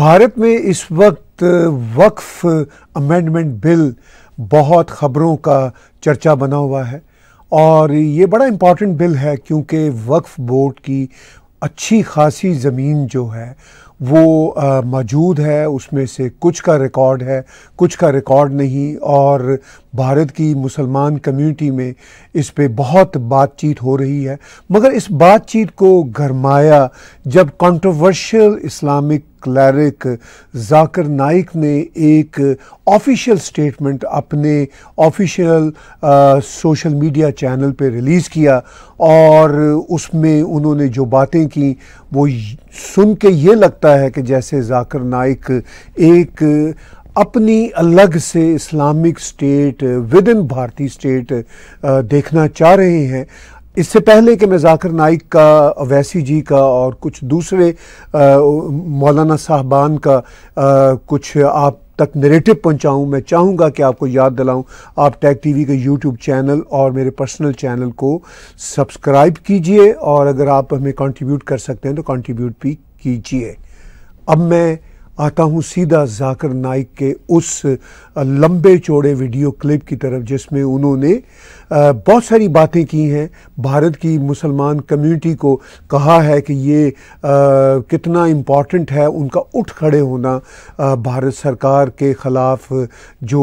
भारत में इस वक्त वक्फ अमेंडमेंट बिल बहुत ख़बरों का चर्चा बना हुआ है और ये बड़ा इम्पॉर्टेंट बिल है क्योंकि वक्फ बोर्ड की अच्छी खासी ज़मीन जो है वो मौजूद है उसमें से कुछ का रिकॉर्ड है कुछ का रिकॉर्ड नहीं और भारत की मुसलमान कम्युनिटी में इस पे बहुत बातचीत हो रही है मगर इस बातचीत को गरमाया जब कंट्रोवर्शियल इस्लामिक क्लैरिक जाकर नाइक ने एक ऑफिशियल स्टेटमेंट अपने ऑफिशियल सोशल मीडिया चैनल पे रिलीज़ किया और उसमें उन्होंने जो बातें की वो सुन के ये लगता है कि जैसे जाकर नाइक एक अपनी अलग से इस्लामिक स्टेट विद इन भारतीय स्टेट देखना चाह रहे हैं इससे पहले कि मैं जाकर नाइक का अवैसी जी का और कुछ दूसरे मौलाना साहबान का आ, कुछ आप तक नेरेटिव पहुंचाऊं मैं चाहूंगा कि आपको याद दिलाऊं आप टैग टीवी के यूट्यूब चैनल और मेरे पर्सनल चैनल को सब्सक्राइब कीजिए और अगर आप हमें कंट्रीब्यूट कर सकते हैं तो कंट्रीब्यूट भी कीजिए अब मैं आता हूँ सीधा जाकर नाइक के उस लंबे चौड़े वीडियो क्लिप की तरफ जिसमें उन्होंने बहुत सारी बातें की हैं भारत की मुसलमान कम्युनिटी को कहा है कि ये कितना इम्पॉर्टेंट है उनका उठ खड़े होना भारत सरकार के ख़िलाफ़ जो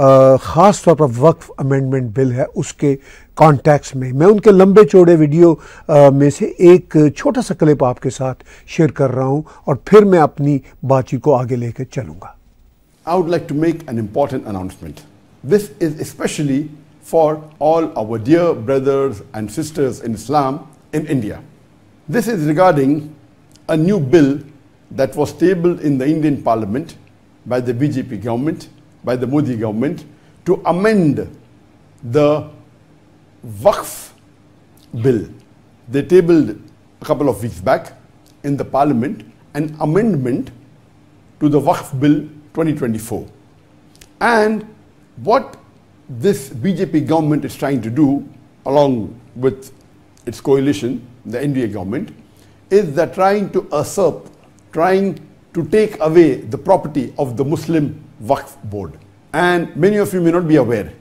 ख़ास तौर पर वक्फ अमेंडमेंट बिल है उसके कॉन्टैक्ट्स में मैं उनके लंबे चौड़े वीडियो में से एक छोटा सा क्लिप आपके साथ शेयर कर रहा हूं और फिर मैं अपनी बातचीत को आगे लेकर चलूंगा I would like to make an important announcement this is specially for all our dear brothers and sisters in Islam in India this is regarding a new bill that was tabled in the Indian parliament by the BJP government by the Modi government to amend the Waqf bill, they tabled a couple of weeks back in the parliament an amendment to the Waqf Bill 2024. And what this BJP government is trying to do, along with its coalition, the NDA government, is that trying to usurp, trying to take away the property of the Muslim Waqf Board. And many of you may not be aware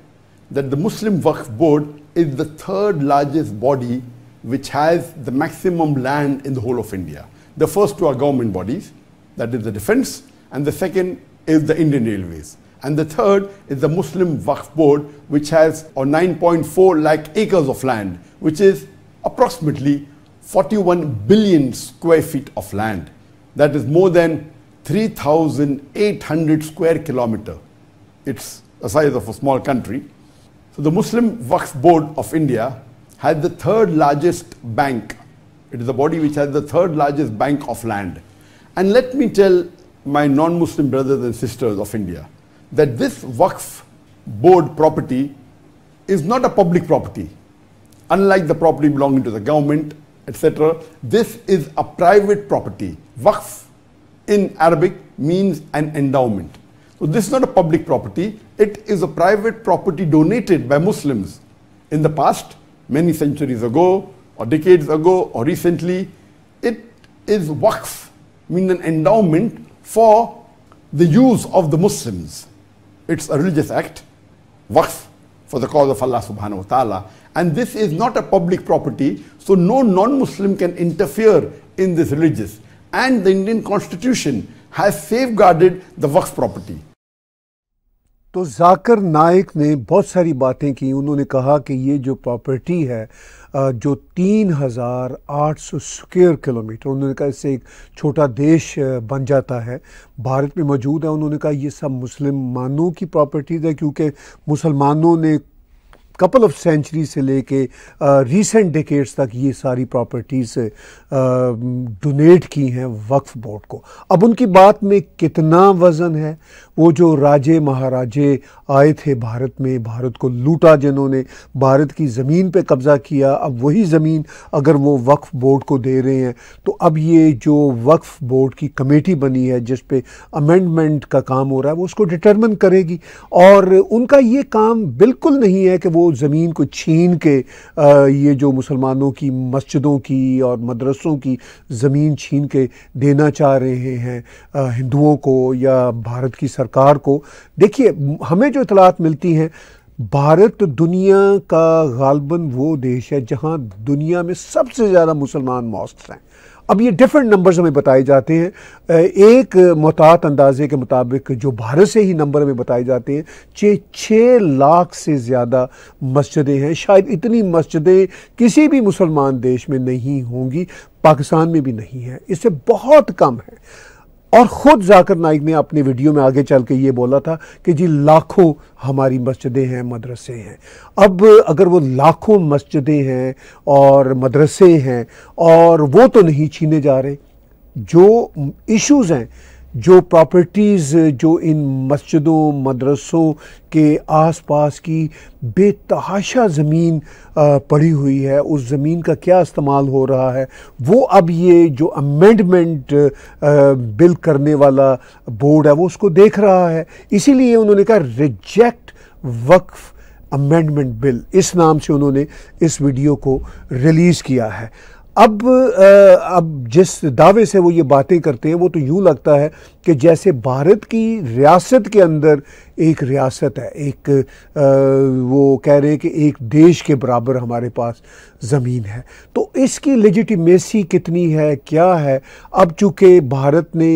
that the Muslim Waqf Board is the third largest body which has the maximum land in the whole of India. The first two are government bodies, that is the defense, and the second is the Indian Railways. And the third is the Muslim Waqf Board, which has 9.4 lakh acres of land, which is approximately 41 billion square feet of land. That is more than 3,800 square kilometer. It's the size of a small country. So the Muslim Waqf Board of India has the third largest bank. It is a body which has the third largest bank of land. And let me tell my non-Muslim brothers and sisters of India that this Waqf Board property is not a public property. Unlike the property belonging to the government, etc. This is a private property. Waqf in Arabic means an endowment. So this is not a public property. It is a private property donated by Muslims. In the past, many centuries ago, or decades ago, or recently, it is waqf, means an endowment for the use of the Muslims. It's a religious act, waqf, for the cause of Allah subhanahu wa ta'ala. And this is not a public property, so no non-Muslim can interfere in this religious. And the Indian constitution has safeguarded the waqf property. तो जाकर नायक ने बहुत सारी बातें की उन्होंने कहा कि ये जो प्रॉपर्टी है जो तीन हज़ार आठ सौ स्क्वेयर किलोमीटर उन्होंने कहा इससे एक छोटा देश बन जाता है भारत में मौजूद है उन्होंने कहा ये सब मुसलमानों की प्रॉपर्टीज़ है क्योंकि मुसलमानों ने कपल ऑफ सेंचुरी से लेके रीसेंट uh, डेकेड्स तक ये सारी प्रॉपर्टीज़ डोनेट uh, की हैं वक्फ बोर्ड को अब उनकी बात में कितना वज़न है वो जो राजे महाराजे आए थे भारत में भारत को लूटा जिन्होंने भारत की ज़मीन पे कब्ज़ा किया अब वही ज़मीन अगर वो वक्फ बोर्ड को दे रहे हैं तो अब ये जो वक्फ बोर्ड की कमेटी बनी है जिस पे अमेंडमेंट का काम हो रहा है वो उसको डिटरमिन करेगी और उनका ये काम बिल्कुल नहीं है कि वो वो ज़मीन को छीन के ये जो मुसलमानों की मस्जिदों की और मदरसों की ज़मीन छीन के देना चाह रहे हैं हिंदुओं को या भारत की सरकार को देखिए हमें जो इतलात मिलती हैं भारत दुनिया का गालबन वो देश है जहाँ दुनिया में सबसे ज़्यादा मुसलमान मॉस्क हैं अब ये डिफरेंट नंबर्स हमें बताए जाते हैं एक मोहतात अंदाजे के मुताबिक जो भारत से ही नंबर हमें बताए जाते हैं छः छः लाख से ज़्यादा मस्जिदें हैं शायद इतनी मस्जिदें किसी भी मुसलमान देश में नहीं होंगी पाकिस्तान में भी नहीं है इससे बहुत कम है और ख़ुद जाकर नाइक ने अपने वीडियो में आगे चल के ये बोला था कि जी लाखों हमारी मस्जिदें हैं मदरसे हैं अब अगर वो लाखों मस्जिदें हैं और मदरसे हैं और वो तो नहीं छीने जा रहे जो इश्यूज़ हैं जो प्रॉपर्टीज़ जो इन मस्जिदों मदरसों के आसपास की बेतहाशा ज़मीन पड़ी हुई है उस ज़मीन का क्या इस्तेमाल हो रहा है वो अब ये जो अमेंडमेंट बिल करने वाला बोर्ड है वो उसको देख रहा है इसीलिए उन्होंने कहा रिजेक्ट वक्फ अमेंडमेंट बिल इस नाम से उन्होंने इस वीडियो को रिलीज़ किया है अब अब जिस दावे से वो ये बातें करते हैं वो तो यूँ लगता है कि जैसे भारत की रियासत के अंदर एक रियासत है एक आ, वो कह रहे हैं कि एक देश के बराबर हमारे पास ज़मीन है तो इसकी लेजिटिमेसी कितनी है क्या है अब चूँकि भारत ने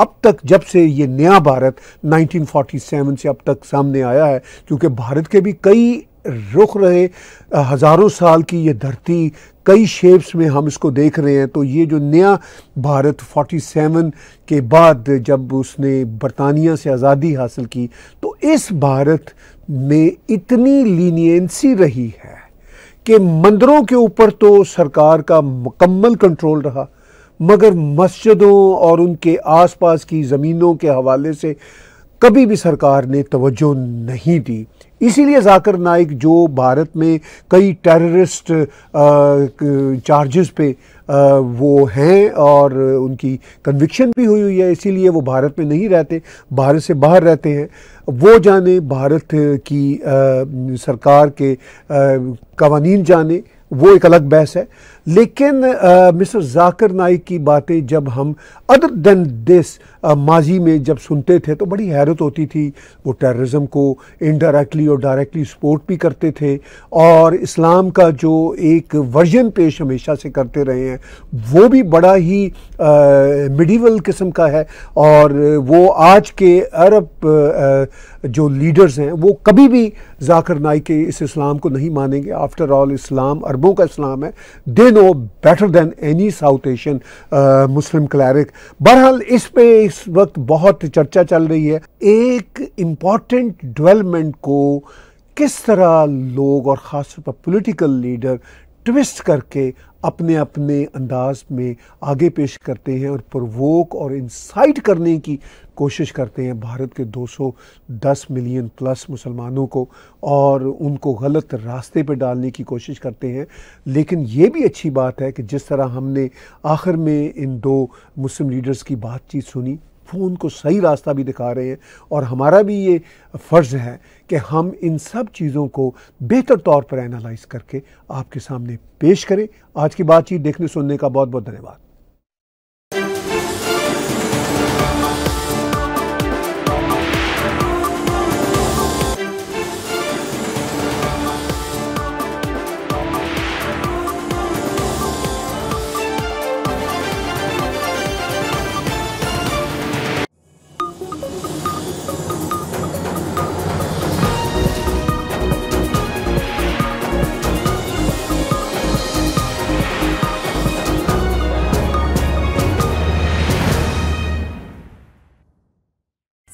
अब तक जब से ये नया भारत 1947 से अब तक सामने आया है क्योंकि भारत के भी कई रुख रहे हज़ारों साल की ये धरती कई शेप्स में हम इसको देख रहे हैं तो ये जो नया भारत 47 के बाद जब उसने बरतानिया से आज़ादी हासिल की तो इस भारत में इतनी लीनियंसी रही है कि मंदिरों के ऊपर तो सरकार का मुकम्मल कंट्रोल रहा मगर मस्जिदों और उनके आसपास की ज़मीनों के हवाले से कभी भी सरकार ने तवज्जो नहीं दी इसीलिए ज़ाकर नाइक जो भारत में कई टेररिस्ट चार्जेस पे आ, वो हैं और उनकी कन्विक्शन भी हुई हुई है इसीलिए वो भारत में नहीं रहते भारत से बाहर रहते हैं वो जाने भारत की आ, सरकार के कवानीन जाने वो एक अलग बहस है लेकिन मिस्टर जाकर नाइक की बातें जब हम अदर देन दिस माजी में जब सुनते थे तो बड़ी हैरत होती थी वो टेररिज्म को इनडायरेक्टली और डायरेक्टली सपोर्ट भी करते थे और इस्लाम का जो एक वर्जन पेश हमेशा से करते रहे हैं वो भी बड़ा ही मिडिवल किस्म का है और वो आज के अरब आ, जो लीडर्स हैं वो कभी भी जाकर नाइक के इस इस्लाम को नहीं मानेंगे आफ्टर ऑल इस्लाम अरब अरबों का इस्लाम है they no better than any South Asian Muslim cleric बहरहाल इस पे इस वक्त बहुत चर्चा चल रही है एक इम्पॉर्टेंट डेवलपमेंट को किस तरह लोग और ख़ासतौर पर पॉलिटिकल लीडर ट्विस्ट करके अपने अपने अंदाज में आगे पेश करते हैं और प्रवोक और इंसाइट करने की कोशिश करते हैं भारत के 210 मिलियन प्लस मुसलमानों को और उनको गलत रास्ते पर डालने की कोशिश करते हैं लेकिन ये भी अच्छी बात है कि जिस तरह हमने आखिर में इन दो मुस्लिम लीडर्स की बातचीत सुनी फ़ोन को सही रास्ता भी दिखा रहे हैं और हमारा भी ये फ़र्ज़ है कि हम इन सब चीज़ों को बेहतर तौर पर एनालाइज करके आपके सामने पेश करें आज की बातचीत देखने सुनने का बहुत बहुत धन्यवाद